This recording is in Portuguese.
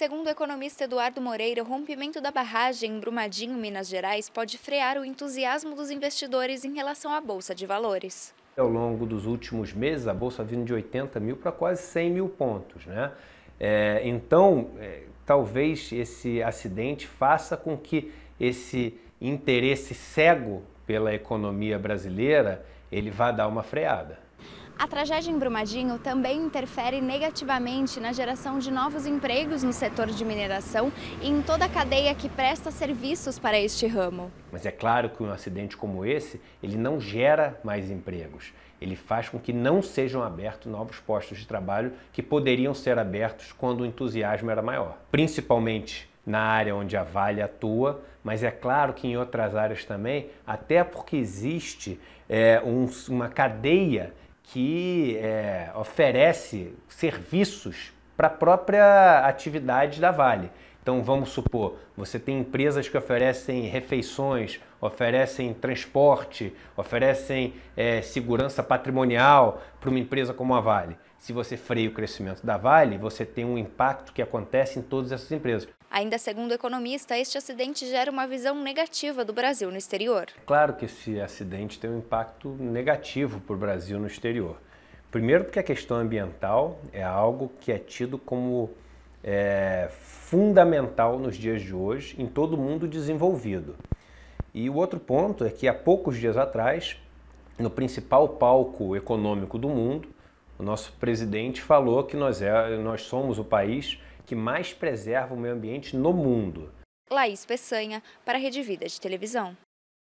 Segundo o economista Eduardo Moreira, o rompimento da barragem em Brumadinho, Minas Gerais, pode frear o entusiasmo dos investidores em relação à Bolsa de Valores. Ao longo dos últimos meses, a Bolsa vindo de 80 mil para quase 100 mil pontos. Né? É, então, é, talvez esse acidente faça com que esse interesse cego pela economia brasileira ele vá dar uma freada. A tragédia em Brumadinho também interfere negativamente na geração de novos empregos no setor de mineração e em toda a cadeia que presta serviços para este ramo. Mas é claro que um acidente como esse, ele não gera mais empregos. Ele faz com que não sejam abertos novos postos de trabalho que poderiam ser abertos quando o entusiasmo era maior. Principalmente na área onde a Vale atua, mas é claro que em outras áreas também, até porque existe é, um, uma cadeia que é, oferece serviços para a própria atividade da Vale. Então vamos supor, você tem empresas que oferecem refeições, oferecem transporte, oferecem é, segurança patrimonial para uma empresa como a Vale. Se você freia o crescimento da Vale, você tem um impacto que acontece em todas essas empresas. Ainda segundo o economista, este acidente gera uma visão negativa do Brasil no exterior. Claro que esse acidente tem um impacto negativo para o Brasil no exterior. Primeiro, porque a questão ambiental é algo que é tido como é, fundamental nos dias de hoje em todo o mundo desenvolvido. E o outro ponto é que há poucos dias atrás, no principal palco econômico do mundo, o nosso presidente falou que nós, é, nós somos o país que mais preserva o meio ambiente no mundo. Laís Peçanha, para a Rede Vida de Televisão.